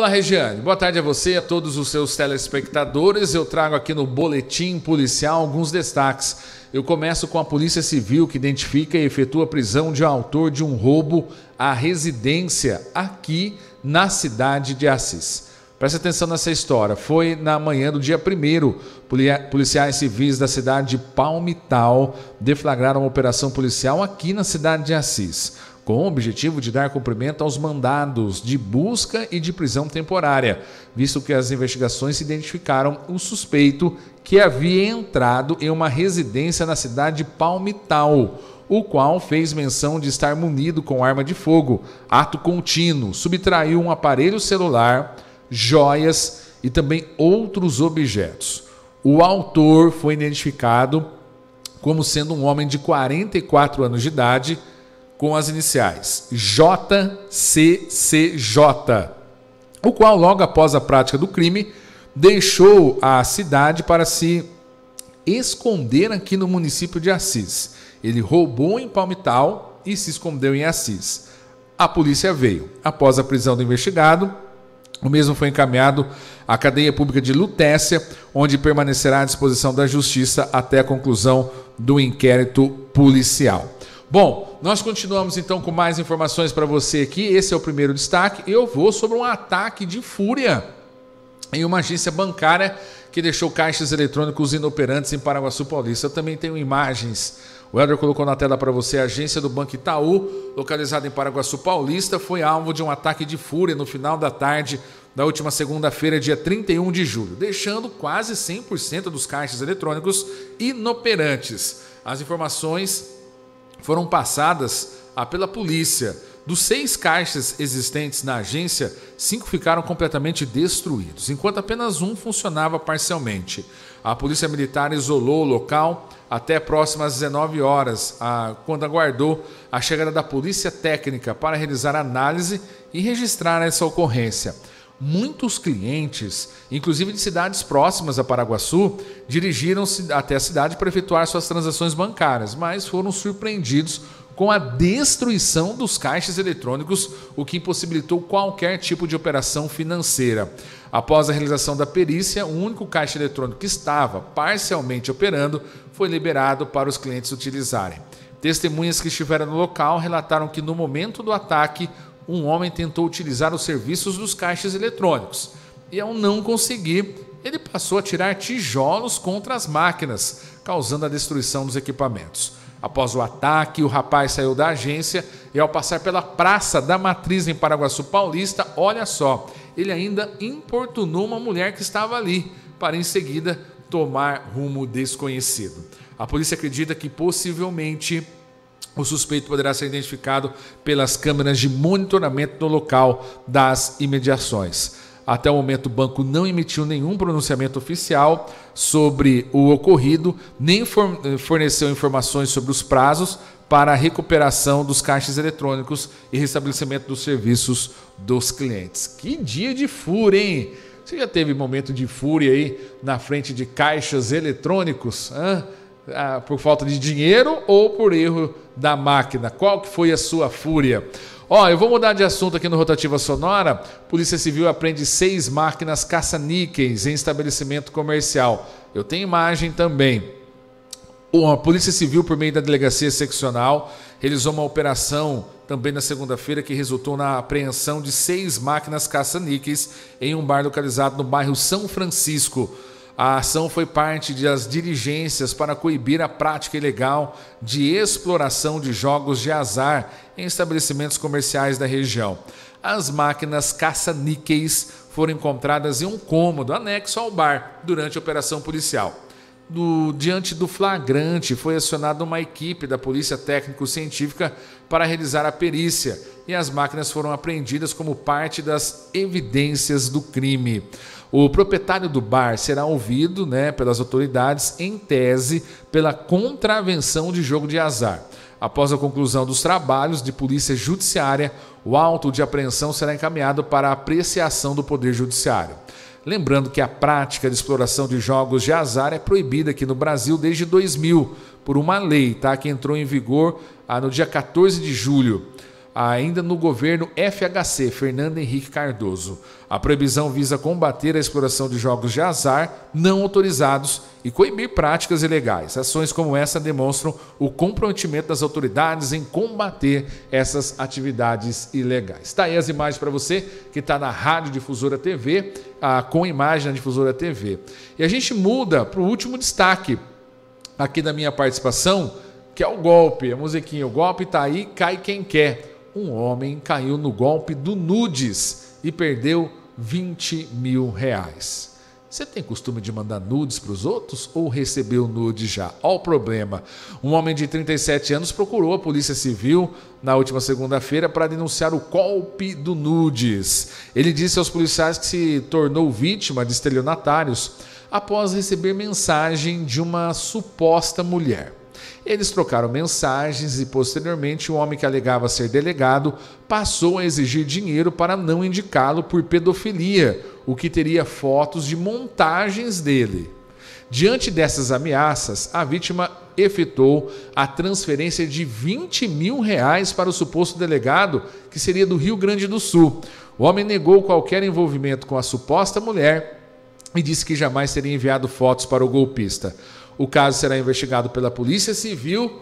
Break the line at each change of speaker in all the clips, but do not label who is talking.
Olá, Regiane. Boa tarde a você e a todos os seus telespectadores. Eu trago aqui no Boletim Policial alguns destaques. Eu começo com a Polícia Civil, que identifica e efetua a prisão de um autor de um roubo à residência aqui na cidade de Assis. Preste atenção nessa história. Foi na manhã do dia 1 policiais civis da cidade de Palmital deflagraram uma operação policial aqui na cidade de Assis com o objetivo de dar cumprimento aos mandados de busca e de prisão temporária, visto que as investigações identificaram o suspeito que havia entrado em uma residência na cidade de Palmital, o qual fez menção de estar munido com arma de fogo, ato contínuo, subtraiu um aparelho celular, joias e também outros objetos. O autor foi identificado como sendo um homem de 44 anos de idade com as iniciais JCCJ, o qual, logo após a prática do crime, deixou a cidade para se esconder aqui no município de Assis. Ele roubou em Palmital e se escondeu em Assis. A polícia veio. Após a prisão do investigado, o mesmo foi encaminhado à cadeia pública de Lutécia, onde permanecerá à disposição da justiça até a conclusão do inquérito policial. Bom, nós continuamos então com mais informações para você aqui. Esse é o primeiro destaque. Eu vou sobre um ataque de fúria em uma agência bancária que deixou caixas eletrônicos inoperantes em Paraguaçu Paulista. Eu também tenho imagens. O Helder colocou na tela para você a agência do Banco Itaú, localizada em Paraguaçu Paulista, foi alvo de um ataque de fúria no final da tarde da última segunda-feira, dia 31 de julho, deixando quase 100% dos caixas eletrônicos inoperantes. As informações foram passadas ah, pela polícia. Dos seis caixas existentes na agência, cinco ficaram completamente destruídos, enquanto apenas um funcionava parcialmente. A polícia militar isolou o local até próximas 19 horas, ah, quando aguardou a chegada da polícia técnica para realizar análise e registrar essa ocorrência muitos clientes, inclusive de cidades próximas a Paraguaçu, dirigiram-se até a cidade para efetuar suas transações bancárias, mas foram surpreendidos com a destruição dos caixas eletrônicos, o que impossibilitou qualquer tipo de operação financeira. Após a realização da perícia, o único caixa eletrônico que estava parcialmente operando foi liberado para os clientes utilizarem. Testemunhas que estiveram no local relataram que no momento do ataque, um homem tentou utilizar os serviços dos caixas eletrônicos e, ao não conseguir, ele passou a tirar tijolos contra as máquinas, causando a destruição dos equipamentos. Após o ataque, o rapaz saiu da agência e, ao passar pela Praça da Matriz em Paraguaçu Paulista, olha só, ele ainda importunou uma mulher que estava ali, para em seguida tomar rumo desconhecido. A polícia acredita que possivelmente o suspeito poderá ser identificado pelas câmeras de monitoramento no local das imediações. Até o momento, o banco não emitiu nenhum pronunciamento oficial sobre o ocorrido, nem eh, forneceu informações sobre os prazos para a recuperação dos caixas eletrônicos e restabelecimento dos serviços dos clientes. Que dia de fúria, hein? Você já teve momento de fúria aí na frente de caixas eletrônicos? Hã? Ah, por falta de dinheiro ou por erro da máquina? Qual que foi a sua fúria? Ó, eu vou mudar de assunto aqui no Rotativa Sonora. Polícia Civil apreende seis máquinas caça-níqueis em estabelecimento comercial. Eu tenho imagem também. A Polícia Civil, por meio da Delegacia Seccional, realizou uma operação também na segunda-feira que resultou na apreensão de seis máquinas caça-níqueis em um bar localizado no bairro São Francisco. A ação foi parte das diligências para coibir a prática ilegal de exploração de jogos de azar em estabelecimentos comerciais da região. As máquinas caça-níqueis foram encontradas em um cômodo anexo ao bar durante a operação policial do, diante do flagrante, foi acionada uma equipe da Polícia Técnico-Científica para realizar a perícia e as máquinas foram apreendidas como parte das evidências do crime. O proprietário do bar será ouvido né, pelas autoridades, em tese, pela contravenção de jogo de azar. Após a conclusão dos trabalhos de polícia judiciária, o auto de apreensão será encaminhado para apreciação do Poder Judiciário. Lembrando que a prática de exploração de jogos de azar é proibida aqui no Brasil desde 2000 por uma lei, tá, que entrou em vigor ah, no dia 14 de julho ainda no governo FHC, Fernando Henrique Cardoso. A proibição visa combater a exploração de jogos de azar não autorizados e coibir práticas ilegais. Ações como essa demonstram o comprometimento das autoridades em combater essas atividades ilegais. Está aí as imagens para você que está na Rádio Difusora TV, ah, com imagem na Difusora TV. E a gente muda para o último destaque aqui da minha participação, que é o golpe. A musiquinha, o golpe está aí, cai quem quer um homem caiu no golpe do nudes e perdeu 20 mil reais. Você tem costume de mandar nudes para os outros ou recebeu Nudes já? Olha o problema. Um homem de 37 anos procurou a Polícia Civil na última segunda-feira para denunciar o golpe do nudes. Ele disse aos policiais que se tornou vítima de estelionatários após receber mensagem de uma suposta mulher. Eles trocaram mensagens e, posteriormente, o homem que alegava ser delegado passou a exigir dinheiro para não indicá-lo por pedofilia, o que teria fotos de montagens dele. Diante dessas ameaças, a vítima efetuou a transferência de 20 mil reais para o suposto delegado, que seria do Rio Grande do Sul. O homem negou qualquer envolvimento com a suposta mulher e disse que jamais teria enviado fotos para o golpista. O caso será investigado pela Polícia Civil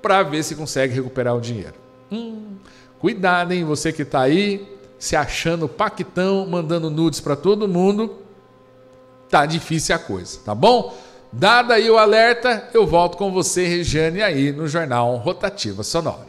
para ver se consegue recuperar o dinheiro. Hum, cuidado, hein, você que está aí se achando paquitão, mandando nudes para todo mundo. Tá difícil a coisa, tá bom? Dada aí o alerta, eu volto com você, Regiane, aí no Jornal Rotativa Sonora.